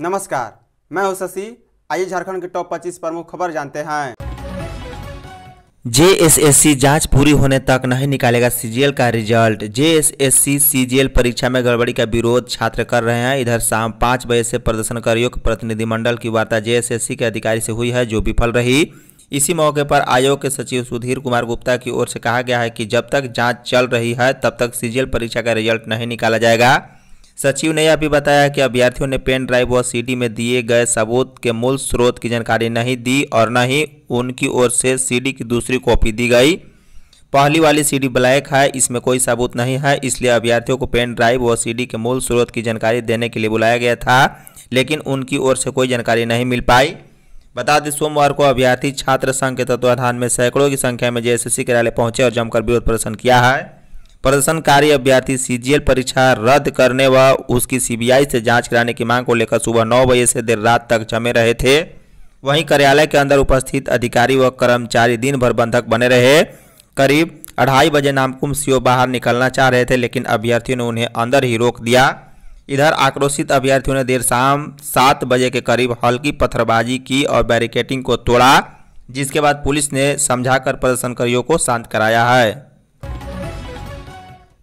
नमस्कार मैं हूं शशि आइए झारखंड के टॉप 25 प्रमुख खबर जानते हैं जेएसएससी जांच पूरी होने तक नहीं निकालेगा सीजीएल का रिजल्ट जेएसएससी सीजीएल परीक्षा में गड़बड़ी का विरोध छात्र कर रहे हैं इधर शाम पाँच बजे से प्रदर्शनकारियों के प्रतिनिधिमंडल की वार्ता जेएसएससी के अधिकारी से हुई है जो विफल रही इसी मौके पर आयोग के सचिव सुधीर कुमार गुप्ता की ओर से कहा गया है कि जब तक जांच चल रही है तब तक सीजीएल परीक्षा का रिजल्ट नहीं निकाला जाएगा सचिव ने यह भी बताया कि अभ्यर्थियों ने पेन ड्राइव व सीडी में दिए गए सबूत के मूल स्रोत की जानकारी नहीं दी और न ही उनकी ओर से सीडी की दूसरी कॉपी दी गई पहली वाली सीडी ब्लैक है इसमें कोई सबूत नहीं है इसलिए अभ्यर्थियों को पेन ड्राइव व सीडी के मूल स्रोत की जानकारी देने के लिए बुलाया गया था लेकिन उनकी ओर से कोई जानकारी नहीं मिल पाई बता दें सोमवार को अभ्यर्थी छात्र संघ के तत्वाधान में सैकड़ों की संख्या में जेएसएससी कार्यालय पहुंचे और जमकर विरोध प्रदर्शन किया है प्रदर्शनकारी अभ्यर्थी सीजीएल परीक्षा रद्द करने व उसकी सीबीआई से जांच कराने की मांग को लेकर सुबह नौ बजे से देर रात तक जमे रहे थे वहीं कार्यालय के अंदर उपस्थित अधिकारी व कर्मचारी दिन भर बंधक बने रहे करीब अढ़ाई बजे नामकुम सीओ बाहर निकलना चाह रहे थे लेकिन अभ्यर्थियों ने उन्हें अंदर ही रोक दिया इधर आक्रोशित अभ्यर्थियों ने देर शाम सात बजे के करीब हल्की पत्थरबाजी की और बैरिकेटिंग को तोड़ा जिसके बाद पुलिस ने समझाकर प्रदर्शनकारियों को शांत कराया है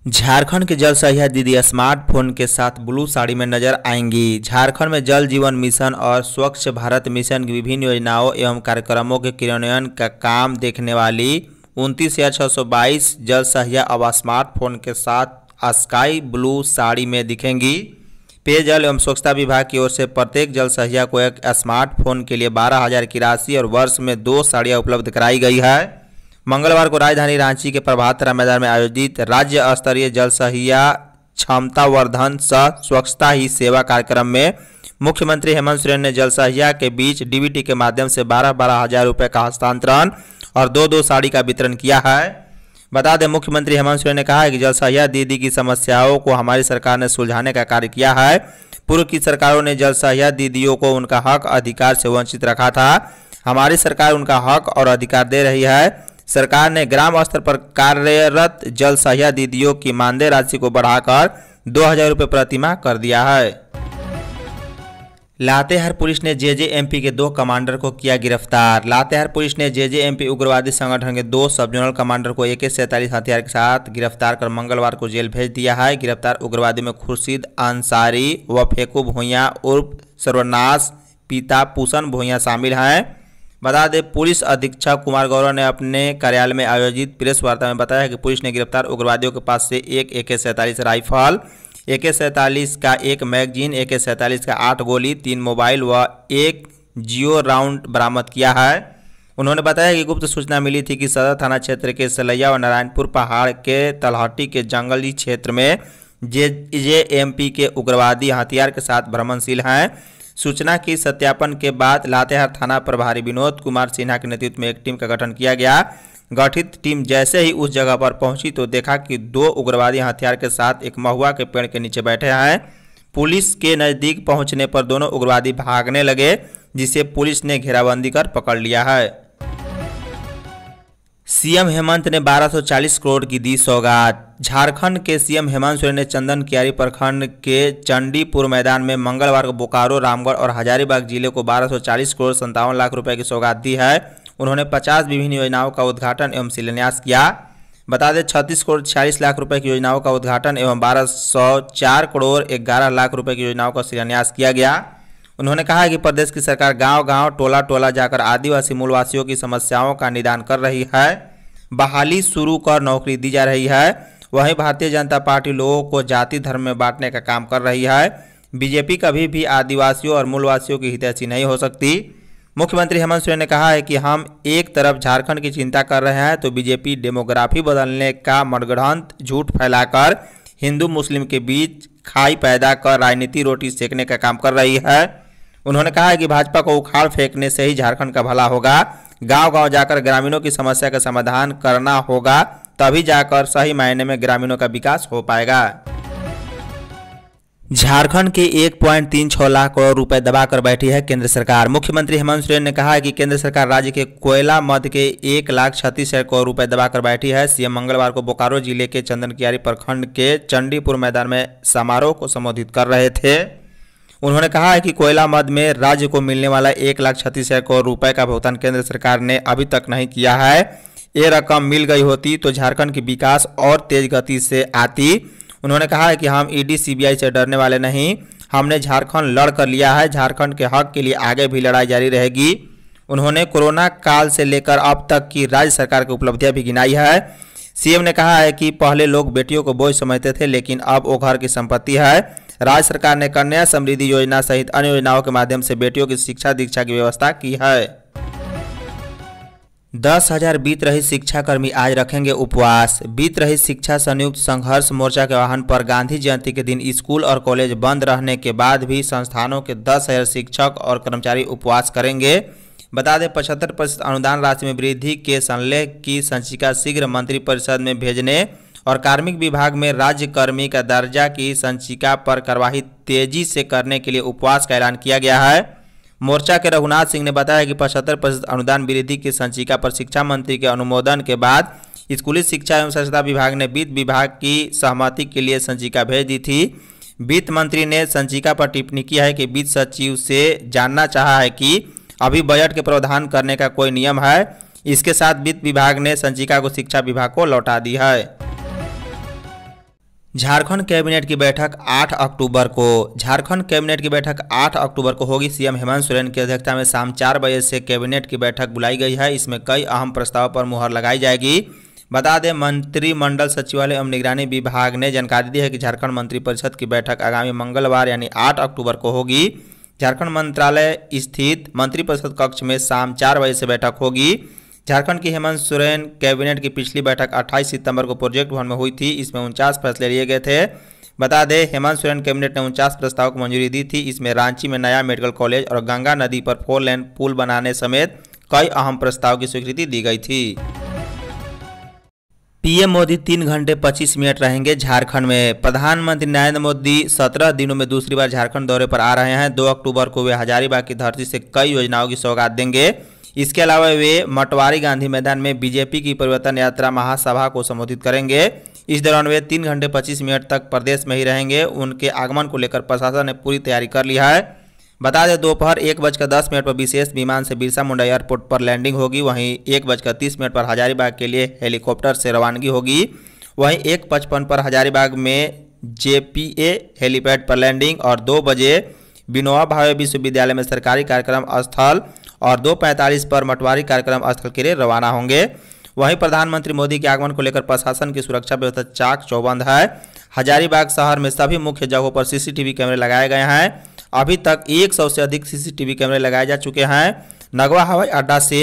झारखंड के जल सहिया दीदी स्मार्टफोन के साथ ब्लू साड़ी में नजर आएंगी झारखंड में जल जीवन मिशन और स्वच्छ भारत मिशन की विभिन्न योजनाओं एवं कार्यक्रमों के क्रियान्वयन का काम देखने वाली उनतीस हजार छः सौ बाईस जल सहिया अब स्मार्टफोन के साथ स्काई ब्लू साड़ी में दिखेंगी पेयजल एवं स्वच्छता विभाग की ओर से प्रत्येक जल सहिया को एक स्मार्टफोन के लिए बारह हज़ार की राशि और वर्ष में दो साड़ियाँ उपलब्ध कराई गई है मंगलवार को राजधानी रांची के प्रभात मैदान में आयोजित राज्य स्तरीय जल सहिया क्षमतावर्धन स स्वच्छता ही सेवा कार्यक्रम में मुख्यमंत्री हेमंत सोरेन ने जल सहिया के बीच डीबीटी के माध्यम से बारह बारह हज़ार रुपये का हस्तांतरण और दो दो साड़ी का वितरण किया है बता दें मुख्यमंत्री हेमंत सोरेन ने कहा है कि जल सहिया दीदी की समस्याओं को हमारी सरकार ने सुलझाने का कार्य किया है पूर्व की सरकारों ने जल सहिया दीदियों को उनका हक अधिकार से वंचित रखा था हमारी सरकार उनका हक और अधिकार दे रही है सरकार ने ग्राम स्तर पर कार्यरत जल सहिया दीदियों की मानदेय राशि को बढ़ाकर दो हज़ार रुपये प्रतिमाह कर दिया है लातेहार पुलिस ने जेजेएमपी के दो कमांडर को किया गिरफ्तार लातेहार पुलिस ने जेजेएमपी उग्रवादी संगठन के दो सब जोनल कमांडर को एक सैंतालीस हथियार के साथ गिरफ्तार कर मंगलवार को जेल भेज दिया है गिरफ्तार उग्रवादी में खुर्शीद अंसारी व फेकू भूया उर्फ सर्वनाश पिता पूषण भूया शामिल हैं बता दें पुलिस अधीक्षक कुमार गौरव ने अपने कार्यालय में आयोजित प्रेस वार्ता में बताया कि पुलिस ने गिरफ्तार उग्रवादियों के पास से एक ए सैंतालीस राइफल ए के सैंतालीस का एक मैगजीन ए के सैंतालीस का आठ गोली तीन मोबाइल व एक जियो राउंड बरामद किया है उन्होंने बताया कि गुप्त सूचना मिली थी कि सदर थाना क्षेत्र के सलैया और नारायणपुर पहाड़ के तलहटी के जंगली क्षेत्र में जे जे एम पी के उग्रवादी हथियार के साथ भ्रमणशील हैं सूचना की सत्यापन के बाद लातेहार थाना प्रभारी विनोद कुमार सिन्हा के नेतृत्व में एक टीम का गठन किया गया गठित टीम जैसे ही उस जगह पर पहुंची तो देखा कि दो उग्रवादी हथियार के साथ एक महुआ के पेड़ के नीचे बैठे हैं पुलिस के नज़दीक पहुंचने पर दोनों उग्रवादी भागने लगे जिसे पुलिस ने घेराबंदी कर पकड़ लिया है सीएम हेमंत ने 1240 करोड़ की दी सौगात झारखंड के सीएम हेमंत सोरेन ने चंदन कियारी प्रखंड के चंडीपुर मैदान में मंगलवार को बोकारो रामगढ़ और हजारीबाग जिले को 1240 करोड़ संतावन लाख रुपए की सौगात दी है उन्होंने पचास विभिन्न योजनाओं का उद्घाटन एवं शिलान्यास किया बता दें छत्तीस करोड़ छियालीस लाख रुपए की योजनाओं का उद्घाटन एवं बारह सौ चार करोड़ ग्यारह लाख रुपए की योजनाओं का शिलान्यास किया गया उन्होंने कहा कि प्रदेश की सरकार गांव गांव टोला टोला जाकर आदिवासी मूलवासियों की समस्याओं का निदान कर रही है बहाली शुरू कर नौकरी दी जा रही है वहीं भारतीय जनता पार्टी लोगों को जाति धर्म में बांटने का काम कर रही है बीजेपी कभी भी आदिवासियों और मूलवासियों की हितैषी नहीं हो सकती मुख्यमंत्री हेमंत सोरेन ने कहा है कि हम एक तरफ झारखंड की चिंता कर रहे हैं तो बीजेपी डेमोग्राफी बदलने का मनगढ़ंत झूठ फैलाकर हिंदू मुस्लिम के बीच खाई पैदा कर राजनीति रोटी सेकने का काम कर रही है उन्होंने कहा है कि भाजपा को उखाड़ फेंकने से ही झारखंड का भला होगा गांव गांव जाकर ग्रामीणों की समस्या का समाधान करना होगा तभी जाकर सही मायने में ग्रामीणों का विकास हो पाएगा झारखंड के 1.36 लाख करोड़ रुपए दबाकर बैठी है केंद्र सरकार मुख्यमंत्री हेमंत सोरेन ने कहा है कि केंद्र सरकार राज्य के कोयला मद के एक लाख छत्तीस हजार करोड़ रुपए दबाकर बैठी है सीएम मंगलवार को बोकारो जिले के चंदन कियारी प्रखंड के चंडीपुर मैदान में समारोह को संबोधित कर रहे थे उन्होंने कहा है कि कोयला मद में राज्य को मिलने वाला एक लाख छत्तीस हजार करोड़ रुपए का भुगतान केंद्र सरकार ने अभी तक नहीं किया है ये रकम मिल गई होती तो झारखंड की विकास और तेज गति से आती उन्होंने कहा है कि हम ईडी सीबीआई से डरने वाले नहीं हमने झारखंड लड़ कर लिया है झारखंड के हक के लिए आगे भी लड़ाई जारी रहेगी उन्होंने कोरोना काल से लेकर अब तक की राज्य सरकार की उपलब्धियां भी गिनाई है सीएम ने कहा है कि पहले लोग बेटियों को बोझ समझते थे लेकिन अब वो घर की संपत्ति है राज्य सरकार ने कन्या समृद्धि योजना सहित अन्य योजनाओं के माध्यम से बेटियों की शिक्षा दीक्षा की व्यवस्था की है दस हजार बीत रही शिक्षाकर्मी आज रखेंगे उपवास बीत रही शिक्षा संयुक्त संघर्ष मोर्चा के वाहन पर गांधी जयंती के दिन स्कूल और कॉलेज बंद रहने के बाद भी संस्थानों के दस हजार शिक्षक और कर्मचारी उपवास करेंगे बता दें पचहत्तर प्रतिशत अनुदान राशि में वृद्धि के संलेख की संचिका शीघ्र मंत्रिपरिषद में भेजने और कार्मिक विभाग में राज्य कर्मी का दर्जा की संचिका पर कार्रवाई तेजी से करने के लिए उपवास का ऐलान किया गया है मोर्चा के रघुनाथ सिंह ने बताया कि पचहत्तर प्रतिशत अनुदान वृद्धि की संचिका पर शिक्षा मंत्री के अनुमोदन के बाद स्कूली शिक्षा एवं स्वच्छता विभाग ने वित्त विभाग की सहमति के लिए संचिका भेज दी थी वित्त मंत्री ने संचिका पर टिप्पणी की है कि वित्त सचिव से जानना चाहा है कि अभी बजट के प्रावधान करने का कोई नियम है इसके साथ वित्त विभाग ने संचिका को शिक्षा विभाग को लौटा दी है झारखंड कैबिनेट की बैठक 8 अक्टूबर को झारखंड कैबिनेट की बैठक 8 अक्टूबर को होगी सीएम हेमंत सोरेन की अध्यक्षता में शाम चार बजे से कैबिनेट की बैठक बुलाई गई है इसमें कई अहम प्रस्ताव पर मुहर लगाई जाएगी बता दें मंत्रिमंडल सचिवालय एवं निगरानी विभाग ने जानकारी दी है कि झारखंड मंत्रिपरिषद की बैठक आगामी मंगलवार यानी आठ अक्टूबर को होगी झारखंड मंत्रालय स्थित मंत्रिपरिषद कक्ष में शाम चार बजे से बैठक होगी झारखंड की हेमंत सोरेन कैबिनेट की पिछली बैठक 28 सितंबर को प्रोजेक्ट भवन में हुई थी इसमें उनचास फैसले लिए गए थे बता दें हेमंत सोरेन कैबिनेट ने उनचास प्रस्ताव को मंजूरी दी थी इसमें रांची में नया मेडिकल कॉलेज और गंगा नदी पर फोर लेन पुल बनाने समेत कई अहम प्रस्ताव की स्वीकृति दी गई थी पीएम मोदी तीन घंटे पच्चीस मिनट रहेंगे झारखंड में प्रधानमंत्री नरेंद्र मोदी सत्रह दिनों में दूसरी बार झारखंड दौरे पर आ रहे हैं दो अक्टूबर को वे हजारीबाग की धरती से कई योजनाओं की सौगात देंगे इसके अलावा वे मटवारी गांधी मैदान में बीजेपी की परिवर्तन यात्रा महासभा को संबोधित करेंगे इस दौरान वे तीन घंटे पच्चीस मिनट तक प्रदेश में ही रहेंगे उनके आगमन को लेकर प्रशासन ने पूरी तैयारी कर लिया है बता दें दोपहर एक बजकर दस मिनट पर विशेष विमान से बिरसा मुंडा एयरपोर्ट पर लैंडिंग होगी वहीं एक बजकर तीस मिनट पर हजारीबाग के लिए हेलीकॉप्टर से रवानगी होगी वहीं एक पचपन पर हजारीबाग में जेपीए हेलीपैड पर लैंडिंग और दो बजे बिनोवा भावे विश्वविद्यालय में सरकारी कार्यक्रम स्थल और दो पैंतालीस पर मटवारी कार्यक्रम स्थल के लिए रवाना होंगे वहीं प्रधानमंत्री मोदी के आगमन को लेकर प्रशासन की सुरक्षा व्यवस्था चाक चौबंद है हजारीबाग शहर में सभी मुख्य जगहों पर सीसीटीवी कैमरे लगाए गए हैं अभी तक 100 से अधिक सीसीटीवी कैमरे लगाए जा चुके हैं नगवा हवाई अड्डा से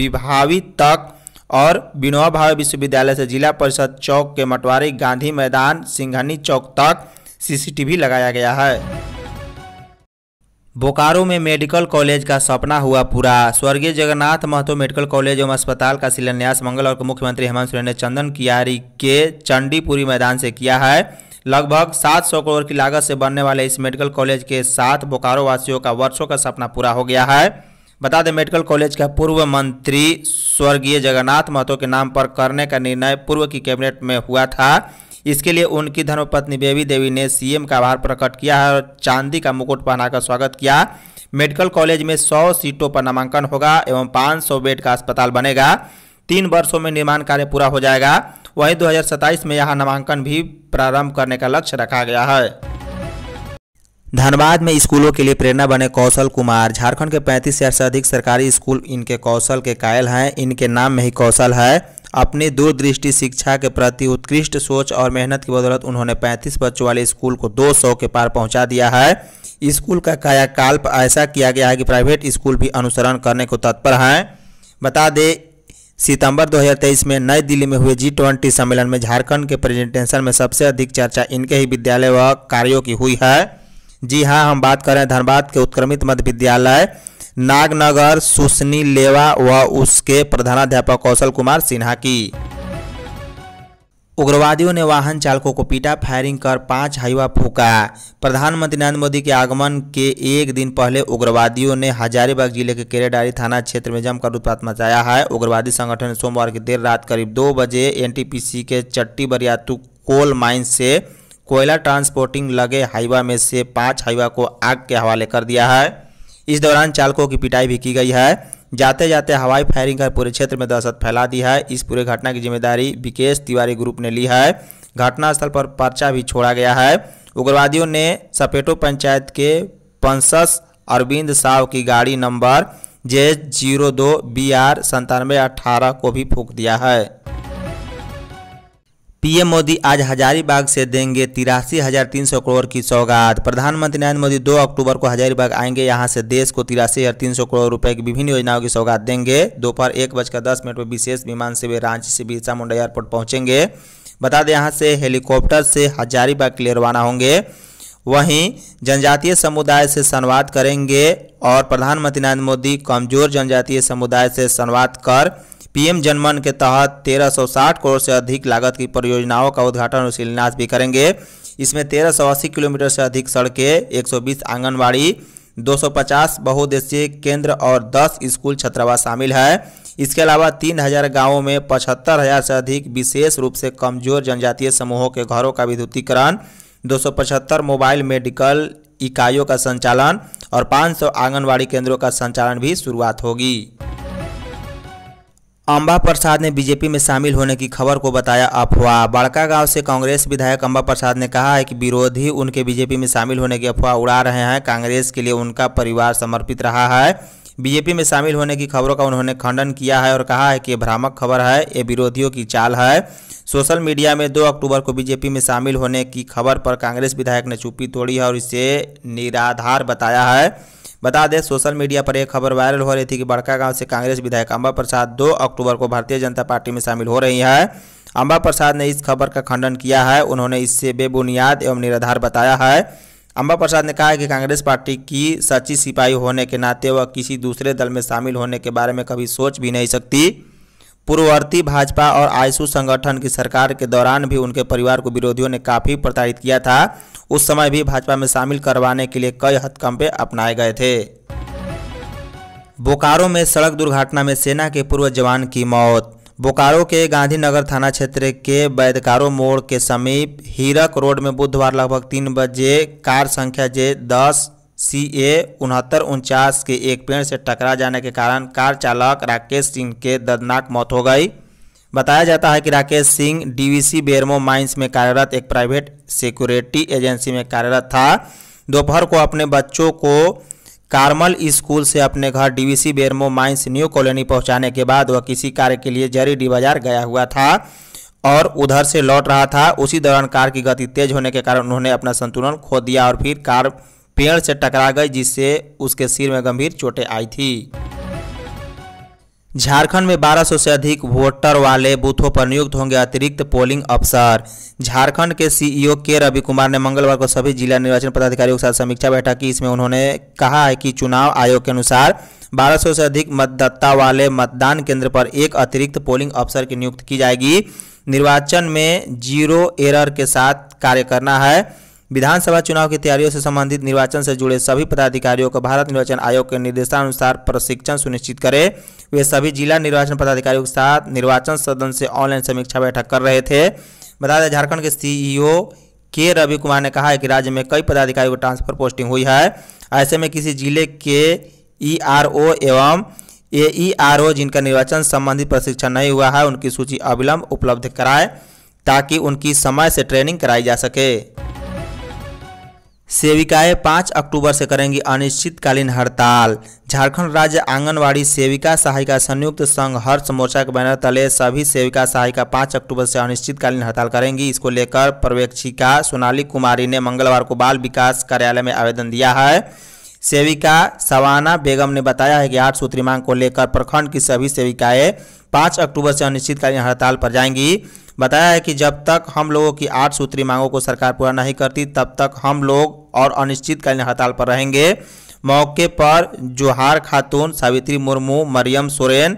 विभावी तक और बिनोवा भावे विश्वविद्यालय से जिला परिषद चौक के मटवारी गांधी मैदान सिंघानी चौक तक सीसीटीवी लगाया गया है बोकारो में मेडिकल कॉलेज का सपना हुआ पूरा स्वर्गीय जगन्नाथ महतो मेडिकल कॉलेज एवं अस्पताल का शिलान्यास मंगल और मुख्यमंत्री हेमंत सोरेन ने चंदन कियारी के चंडीपुरी मैदान से किया है लगभग 700 करोड़ की लागत से बनने वाले इस मेडिकल कॉलेज के साथ बोकारो वासियों का वर्षों का सपना पूरा हो गया है बता दें मेडिकल कॉलेज का पूर्व मंत्री स्वर्गीय जगन्नाथ महतो के नाम पर करने का निर्णय पूर्व की कैबिनेट में हुआ था इसके लिए उनकी धर्मपत्नी बेबी देवी ने सीएम का आभार प्रकट किया है और चांदी का मुकुट पहनाकर स्वागत किया मेडिकल कॉलेज में 100 सीटों पर नामांकन होगा एवं 500 बेड का अस्पताल बनेगा तीन वर्षों में निर्माण कार्य पूरा हो जाएगा वहीं दो में यहाँ नामांकन भी प्रारंभ करने का लक्ष्य रखा गया है धनबाद में स्कूलों के लिए प्रेरणा बने कौशल कुमार झारखंड के 35 से अधिक सरकारी स्कूल इनके कौशल के कायल हैं इनके नाम में ही कौशल है अपनी दूरदृष्टि शिक्षा के प्रति उत्कृष्ट सोच और मेहनत की बदौलत उन्होंने 35 बच्चों वाले स्कूल को 200 के पार पहुंचा दिया है स्कूल का कायाकल्प ऐसा किया गया है कि प्राइवेट स्कूल भी अनुसरण करने को तत्पर हैं बता दें सितंबर 2023 में नई दिल्ली में हुए जी ट्वेंटी सम्मेलन में झारखंड के प्रेजेंटेशन में सबसे अधिक चर्चा इनके ही विद्यालय व कार्यों की हुई है जी हाँ हम बात कर रहे हैं धनबाद के उत्क्रमित मध्य विद्यालय नागनगर सुसनी लेवा व उसके प्रधानाध्यापक कौशल कुमार सिन्हा की उग्रवादियों ने वाहन चालकों को पीटा फायरिंग कर पांच हाईवा फूका प्रधानमंत्री नरेंद्र मोदी के आगमन के एक दिन पहले उग्रवादियों ने हजारीबाग जिले के केरेडारी थाना क्षेत्र में जमकर उत्पात मचाया है उग्रवादी संगठन ने सोमवार की देर रात करीब दो बजे एनटीपीसी के चट्टी बरियातु कोल माइन से कोयला ट्रांसपोर्टिंग लगे हाईवा में से पाँच हाईवा को आग के हवाले कर दिया है इस दौरान चालकों की पिटाई भी की गई है जाते जाते हवाई फायरिंग कर पूरे क्षेत्र में दहशत फैला दी है इस पूरे घटना की जिम्मेदारी विकेश तिवारी ग्रुप ने ली है घटनास्थल पर पर्चा भी छोड़ा गया है उग्रवादियों ने सपेटो पंचायत के पंसस अरविंद साव की गाड़ी नंबर जे जीरो दो बी आर संतानवे अट्ठारह को भी फूक दिया है पीएम मोदी आज हजारीबाग से देंगे तिरासी हजार तीन सौ करोड़ की सौगात प्रधानमंत्री नरेंद्र मोदी 2 अक्टूबर को हजारीबाग आएंगे यहां से देश को तिरासी हजार तीन सौ करोड़ रुपए की विभिन्न योजनाओं की सौगात देंगे दोपहर एक बजकर दस मिनट पर विशेष विमान से वे रांची से बिरसा मुंडा एयरपोर्ट पहुंचेंगे बता दें यहाँ से हेलीकॉप्टर से हजारीबाग के लिए रवाना होंगे वहीं जनजातीय समुदाय से संवाद करेंगे और प्रधानमंत्री नरेंद्र मोदी कमजोर जनजातीय समुदाय से संवाद कर पीएम जनमन के तहत 1360 करोड़ से अधिक लागत की परियोजनाओं का उद्घाटन और शिलान्यास भी करेंगे इसमें 1380 किलोमीटर से अधिक सड़कें 120 आंगनबाड़ी 250 बहुउद्देशीय केंद्र और 10 स्कूल छात्रावास शामिल है इसके अलावा 3000 गाँवों में पचहत्तर हजार से अधिक विशेष रूप से कमजोर जनजातीय समूहों के घरों का विद्युतीकरण पचहत्तर मोबाइल मेडिकल इकाइयों का संचालन और 500 आंगनबाड़ी केंद्रों का संचालन भी शुरुआत होगी अम्बा प्रसाद ने बीजेपी में शामिल होने की खबर को बताया अफवाह बड़का गांव से कांग्रेस विधायक अम्बा प्रसाद ने कहा है कि विरोधी उनके बीजेपी में शामिल होने की अफवाह उड़ा रहे हैं कांग्रेस के लिए उनका परिवार समर्पित रहा है बीजेपी में शामिल होने की खबरों का उन्होंने खंडन किया है और कहा है कि ये भ्रामक खबर है ये विरोधियों की चाल है सोशल मीडिया में दो अक्टूबर को बीजेपी में शामिल होने की खबर पर कांग्रेस विधायक ने चुप्पी तोड़ी है और इसे निराधार बताया है बता दें सोशल मीडिया पर एक खबर वायरल हो रही थी कि बड़का गांव से कांग्रेस विधायक अम्बा प्रसाद दो अक्टूबर को भारतीय जनता पार्टी में शामिल हो रही है अम्बा प्रसाद ने इस खबर का खंडन किया है उन्होंने इससे बेबुनियाद एवं निराधार बताया है अम्बा प्रसाद ने कहा है कि कांग्रेस पार्टी की सच्ची सिपाही होने के नाते वह किसी दूसरे दल में शामिल होने के बारे में कभी सोच भी नहीं सकती पूर्ववर्ती भाजपा और आयसु संगठन की सरकार के दौरान भी उनके परिवार को विरोधियों ने काफ़ी प्रताड़ित किया था उस समय भी भाजपा में शामिल करवाने के लिए कई हथकंपे अपनाए गए थे बोकारो में सड़क दुर्घटना में सेना के पूर्व जवान की मौत बोकारो के गांधीनगर थाना क्षेत्र के बैदकारो मोड़ के समीप हीरक रोड में बुधवार लगभग तीन बजे कार संख्या जे दस सी ए उनहत्तर उनचास के एक पेड़ से टकरा जाने के कारण कार चालक राकेश सिंह के दर्दनाक मौत हो गई बताया जाता है कि राकेश सिंह डीवीसी बेरमो माइंस में कार्यरत एक प्राइवेट सिक्योरिटी एजेंसी में कार्यरत था दोपहर को अपने बच्चों को कार्मल स्कूल से अपने घर DVC Bermo mines new colony पहुंचाने के बाद वह किसी कार्य के लिए जरीडी बाजार गया हुआ था और उधर से लौट रहा था उसी दौरान कार की गति तेज होने के कारण उन्होंने अपना संतुलन खो दिया और फिर कार पेड़ से टकरा गई जिससे उसके सिर में गंभीर चोटें आई थी झारखंड में 1200 से अधिक वोटर वाले बूथों पर नियुक्त होंगे अतिरिक्त पोलिंग अफसर झारखंड के सीईओ के रवि कुमार ने मंगलवार को सभी जिला निर्वाचन पदाधिकारियों के साथ समीक्षा बैठक की इसमें उन्होंने कहा है कि चुनाव आयोग के अनुसार 1200 से अधिक मतदाता वाले मतदान केंद्र पर एक अतिरिक्त पोलिंग अफसर की नियुक्त की जाएगी निर्वाचन में जीरो एरर के साथ कार्य करना है विधानसभा चुनाव की तैयारियों से संबंधित निर्वाचन से जुड़े सभी पदाधिकारियों को भारत निर्वाचन आयोग के निर्देशानुसार प्रशिक्षण सुनिश्चित करें वे सभी जिला निर्वाचन पदाधिकारियों के साथ निर्वाचन सदन से ऑनलाइन समीक्षा बैठक कर रहे थे बता दें झारखंड के सीईओ के रवि कुमार ने कहा है कि राज्य में कई पदाधिकारियों को ट्रांसफर पोस्टिंग हुई है ऐसे में किसी जिले के ई एवं ए जिनका निर्वाचन संबंधित प्रशिक्षण नहीं हुआ है उनकी सूची अविलंब उपलब्ध कराए ताकि उनकी समय से ट्रेनिंग कराई जा सके सेविकाएं पाँच अक्टूबर से करेंगी अनिश्चितकालीन हड़ताल झारखंड राज्य आंगनवाड़ी सेविका सहायिका संयुक्त संघ हर्ष मोर्चा के बैनर तले सभी सेविका सहायिका पाँच अक्टूबर से अनिश्चितकालीन हड़ताल करेंगी इसको लेकर पर्यवेक्षिका सोनाली कुमारी ने मंगलवार को बाल विकास कार्यालय में आवेदन दिया है सेविका सवाना बेगम ने बताया है कि आठ सूत्री मांग को लेकर प्रखंड की सभी सेविकाएं पाँच अक्टूबर से अनिश्चितकालीन हड़ताल पर जाएंगी बताया है कि जब तक हम लोगों की आठ सूत्री मांगों को सरकार पूरा नहीं करती तब तक हम लोग और अनिश्चितकालीन हड़ताल पर रहेंगे मौके पर जोहार खातून सावित्री मुर्मू मरियम सोरेन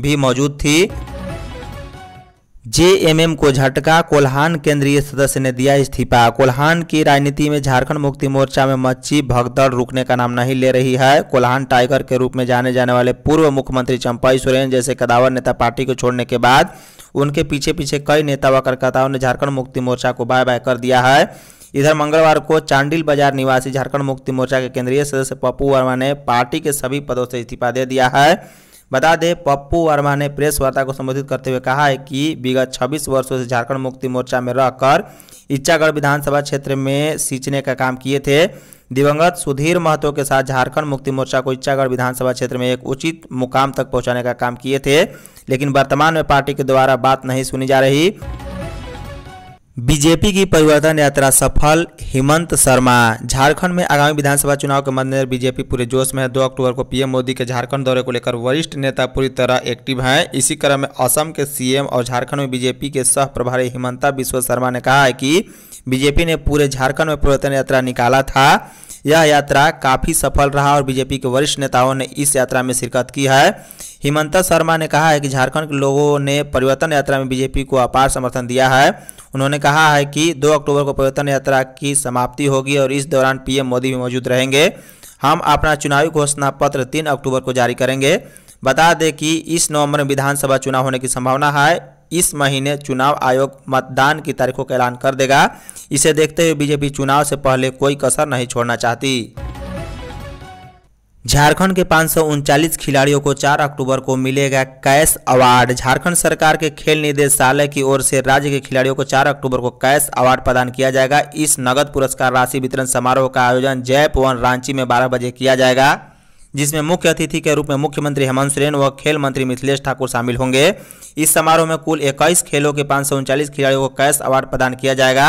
भी मौजूद थी जेएमएम को झटका कोल्हान केंद्रीय सदस्य ने दिया इस्तीफा कोल्हान की राजनीति में झारखंड मुक्ति मोर्चा में मच्छी भगदड़ रुकने का नाम नहीं ले रही है कोल्हान टाइगर के रूप में जाने जाने वाले पूर्व मुख्यमंत्री चंपाई सोरेन जैसे कदावर नेता पार्टी को छोड़ने के बाद उनके पीछे पीछे कई नेता व कार्यकर्ताओं ने झारखंड मुक्ति मोर्चा को बाय बाय कर दिया है इधर मंगलवार को चांडिल बाजार निवासी झारखंड मुक्ति मोर्चा के केंद्रीय सदस्य पप्पू वर्मा ने पार्टी के सभी पदों से इस्तीफा दे दिया है बता दें पप्पू वर्मा ने प्रेस वार्ता को संबोधित करते हुए कहा है कि विगत 26 वर्षों से झारखंड मुक्ति मोर्चा में रहकर इच्छागढ़ विधानसभा क्षेत्र में सींचने का काम किए थे दिवंगत सुधीर महतो के साथ झारखंड मुक्ति मोर्चा को इच्छागढ़ विधानसभा क्षेत्र में एक उचित मुकाम तक पहुंचाने का काम किए थे लेकिन वर्तमान में पार्टी के द्वारा बात नहीं सुनी जा रही बीजेपी की परिवर्तन यात्रा सफल हेमंत शर्मा झारखंड में आगामी विधानसभा चुनाव के मद्देनजर बीजेपी पूरे जोश में है दो अक्टूबर को पीएम मोदी के झारखंड दौरे को लेकर वरिष्ठ नेता पूरी तरह एक्टिव हैं इसी क्रम में असम के सीएम और झारखंड में बीजेपी के सह प्रभारी हेमंता विश्व शर्मा ने कहा है कि बीजेपी ने पूरे झारखंड में परिवर्तन यात्रा निकाला था यह यात्रा काफ़ी सफल रहा और बीजेपी के वरिष्ठ नेताओं ने इस यात्रा में शिरकत की है हिमंता शर्मा ने कहा है कि झारखंड के लोगों ने परिवर्तन यात्रा में बीजेपी को अपार समर्थन दिया है उन्होंने कहा है कि 2 अक्टूबर को परिवर्तन यात्रा की समाप्ति होगी और इस दौरान पीएम मोदी भी मौजूद रहेंगे हम अपना चुनावी घोषणा पत्र 3 अक्टूबर को जारी करेंगे बता दें कि इस नवंबर में विधानसभा चुनाव होने की संभावना है इस महीने चुनाव आयोग मतदान की तारीखों का ऐलान कर देगा इसे देखते हुए बीजेपी चुनाव से पहले कोई कसर नहीं छोड़ना चाहती झारखंड के पाँच खिलाड़ियों को 4 अक्टूबर को मिलेगा कैश अवार्ड झारखंड सरकार के खेल निदेशालय की ओर से राज्य के खिलाड़ियों को 4 अक्टूबर को कैश अवार्ड प्रदान किया जाएगा इस नगद पुरस्कार राशि वितरण समारोह का आयोजन जयपवन रांची में 12 बजे किया जाएगा जिसमें मुख्य अतिथि के रूप में मुख्यमंत्री हेमंत सोरेन व खेल मंत्री मिथिलेश ठाकुर शामिल होंगे इस समारोह में कुल इक्कीस खेलों के पाँच खिलाड़ियों को कैश अवार्ड प्रदान किया जाएगा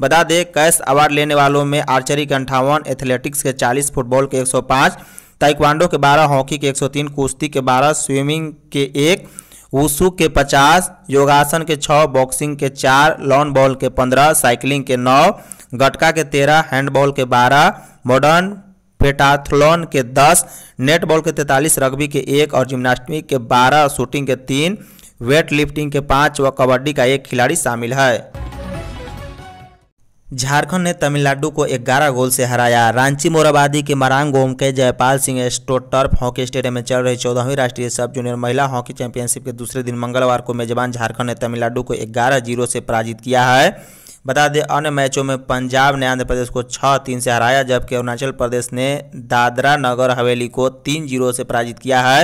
बता दें कैश अवार्ड लेने वालों में आर्चरी के अंठावन एथलेटिक्स के 40 फुटबॉल के 105, ताइक्वांडो के 12, हॉकी के 103, कुश्ती के 12, स्विमिंग के एक वुसु के 50, योगासन के 6, बॉक्सिंग के 4, लॉन बॉल के 15, साइकिलिंग के 9, गटका के 13, हैंडबॉल के 12, मॉडर्न पेटाथलॉन के दस नेटबॉल के तैंतालीस रग्बी के एक और जिम्नास्टिक के बारह शूटिंग के तीन वेट लिफ्टिंग के पाँच व कबड्डी का एक खिलाड़ी शामिल है झारखंड ने तमिलनाडु को 11 गोल से हराया रांची मोराबादी के मरांगोम के Jaipal Singh astro hockey stadium में चल रही चौदहवीं राष्ट्रीय सब जूनियर महिला हॉकी चैंपियनशिप के दूसरे दिन मंगलवार को मेजबान झारखंड ने तमिलनाडु को 11 जीरो से पराजित किया है बता दें अन्य मैचों में पंजाब ने आंध्र प्रदेश को छः तीन से हराया जबकि अरुणाचल प्रदेश ने दादरा नगर हवेली को तीन जीरो से पराजित किया है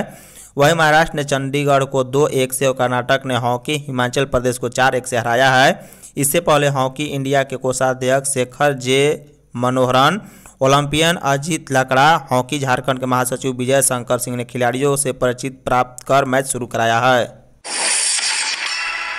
वहीं महाराष्ट्र ने चंडीगढ़ को दो एक से और कर्नाटक ने हॉकी हिमाचल प्रदेश को चार एक से हराया है इससे पहले हॉकी इंडिया के कोषाध्यक्ष Shekhar J Manoharan olympian Ajit Lakra hockey Jharkhand के महासचिव विजय शंकर सिंह ने खिलाड़ियों से परिचित प्राप्त कर मैच शुरू कराया है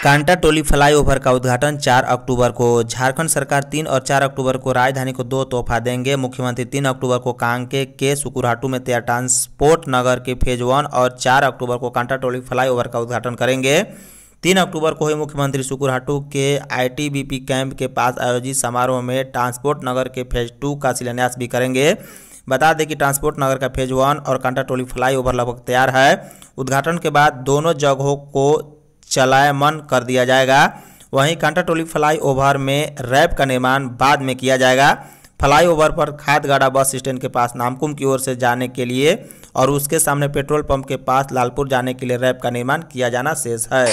कांटा टोली फ्लाईओवर का उद्घाटन 4 अक्टूबर को झारखंड सरकार 3 और 4 अक्टूबर को राजधानी को दो तोहफा देंगे मुख्यमंत्री 3 अक्टूबर को कांके के सुकुरहाटू में तैयार ट्रांसपोर्ट नगर के फेज वन और 4 अक्टूबर को कांटा टोली फ्लाईओवर का उद्घाटन करेंगे तीन अक्टूबर को ही मुख्यमंत्री सुकुरहाटू के आई कैंप के पास आयोजित समारोह में ट्रांसपोर्ट नगर के फेज टू का शिलान्यास भी करेंगे बता दें कि ट्रांसपोर्ट नगर का फेज वन और कांटा टोली फ्लाई ओवर लगभग तैयार है उद्घाटन के बाद दोनों जगहों को चलायमन कर दिया जाएगा वहीं कांटाटोली ओवर में रैप का निर्माण बाद में किया जाएगा फ्लाई ओवर पर खादगाड़ा बस स्टैंड के पास नामकुम की ओर से जाने के लिए और उसके सामने पेट्रोल पंप के पास लालपुर जाने के लिए रैप का निर्माण किया जाना शेष है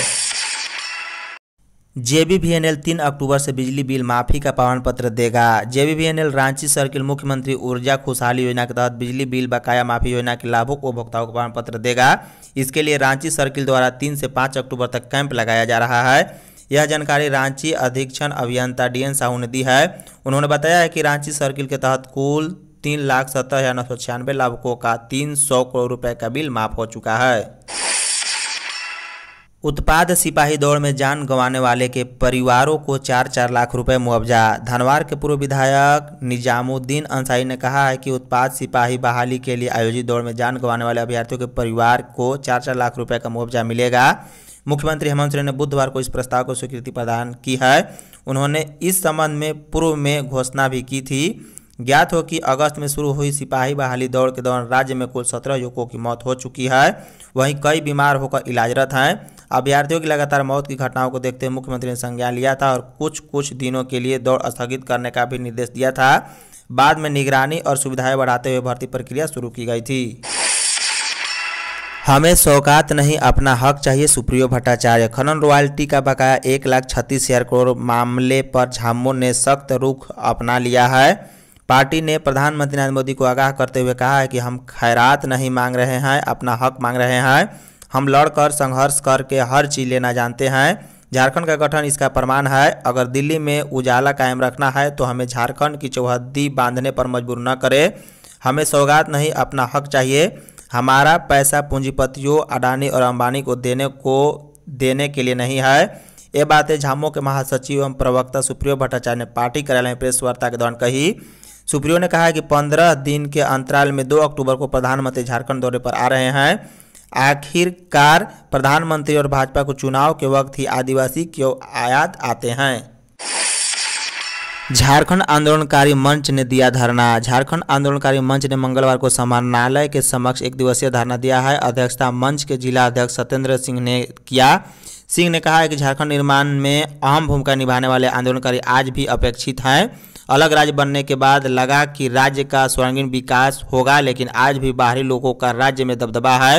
जेबीवीएनएल तीन अक्टूबर से बिजली बिल माफी का प्रमाण पत्र देगा जेबीवीएनएल रांची सर्किल मुख्यमंत्री ऊर्जा खुशहाली योजना के तहत बिजली बिल बकाया माफी योजना के लाभुक उपभोक्ताओं को प्रमाण पत्र देगा इसके लिए रांची सर्किल द्वारा तीन से पाँच अक्टूबर तक कैंप लगाया जा रहा है यह जानकारी रांची अधीक्षण अभियंता डी एन साहू ने दी है उन्होंने बताया है कि रांची सर्किल के तहत कुल तीन लाख सत्तर हज़ार नौ सौ छियानवे लाभुकों का तीन सौ करोड़ रुपये का बिल माफ हो चुका है उत्पाद सिपाही दौड़ में जान गंवाने वाले के परिवारों को चार चार लाख रुपए मुआवजा धनवार के पूर्व विधायक निजामुद्दीन अंसारी ने कहा है कि उत्पाद सिपाही बहाली के लिए आयोजित दौड़ में जान गंवाने वाले अभ्यर्थियों के परिवार को चार चार लाख रुपए का मुआवजा मिलेगा मुख्यमंत्री हेमंत सोरेन ने बुधवार को इस प्रस्ताव को स्वीकृति प्रदान की है उन्होंने इस संबंध में पूर्व में घोषणा भी की थी ज्ञात हो कि अगस्त में शुरू हुई सिपाही बहाली दौड़ के दौरान राज्य में कुल सत्रह युवकों की मौत हो चुकी है वहीं कई बीमार होकर इलाजरत हैं अभ्यर्थियों की लगातार मौत की घटनाओं को देखते हुए मुख्यमंत्री ने संज्ञान लिया था और कुछ कुछ दिनों के लिए दौड़ स्थगित करने का भी निर्देश दिया था बाद में निगरानी और सुविधाएं बढ़ाते हुए भर्ती प्रक्रिया शुरू की गई थी हमें सौकात नहीं अपना हक चाहिए सुप्रियो भट्टाचार्य खनन रॉयल्टी का बकाया एक लाख छत्तीस हजार करोड़ मामले पर झामुन ने सख्त रुख अपना लिया है पार्टी ने प्रधानमंत्री नरेंद्र मोदी को आगाह करते हुए कहा है कि हम खैरात नहीं मांग रहे हैं अपना हक मांग रहे हैं हम लड़कर संघर्ष करके हर चीज़ लेना जानते हैं झारखंड का गठन इसका प्रमाण है अगर दिल्ली में उजाला कायम रखना है तो हमें झारखंड की चौहद्दी बांधने पर मजबूर न करे हमें सौगात नहीं अपना हक चाहिए हमारा पैसा पूंजीपतियों अडानी और अंबानी को देने को देने के लिए नहीं है ये बातें झामो के महासचिव एवं प्रवक्ता सुप्रियो भट्टाचार्य ने पार्टी कार्यालय में प्रेस वार्ता के दौरान कही सुप्रियो ने कहा है कि पंद्रह दिन के अंतराल में दो अक्टूबर को प्रधानमंत्री झारखंड दौरे पर आ रहे हैं आखिरकार प्रधानमंत्री और भाजपा को चुनाव के वक्त ही आदिवासी क्यों आयात आते हैं झारखंड आंदोलनकारी मंच ने दिया धरना झारखंड आंदोलनकारी मंच ने मंगलवार को समाहरणालय के समक्ष एक दिवसीय धरना दिया है अध्यक्षता मंच के जिला अध्यक्ष सत्येंद्र सिंह ने किया सिंह ने कहा है कि झारखंड निर्माण में अहम भूमिका निभाने वाले आंदोलनकारी आज भी अपेक्षित हैं अलग राज्य बनने के बाद लगा कि राज्य का स्वर्णीण विकास होगा लेकिन आज भी बाहरी लोगों का राज्य में दबदबा है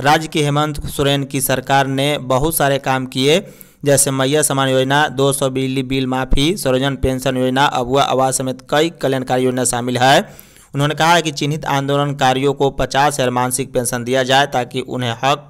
राज्य की हेमंत सोरेन की सरकार ने बहुत सारे काम किए जैसे मैया समान योजना 200 बिजली बिल माफ़ी सर्वजन पेंशन योजना अबुआ आवास समेत कई कल्याणकारी योजना शामिल है उन्होंने कहा है कि चिन्हित आंदोलनकारियों को पचास हजार मानसिक पेंशन दिया जाए ताकि उन्हें हक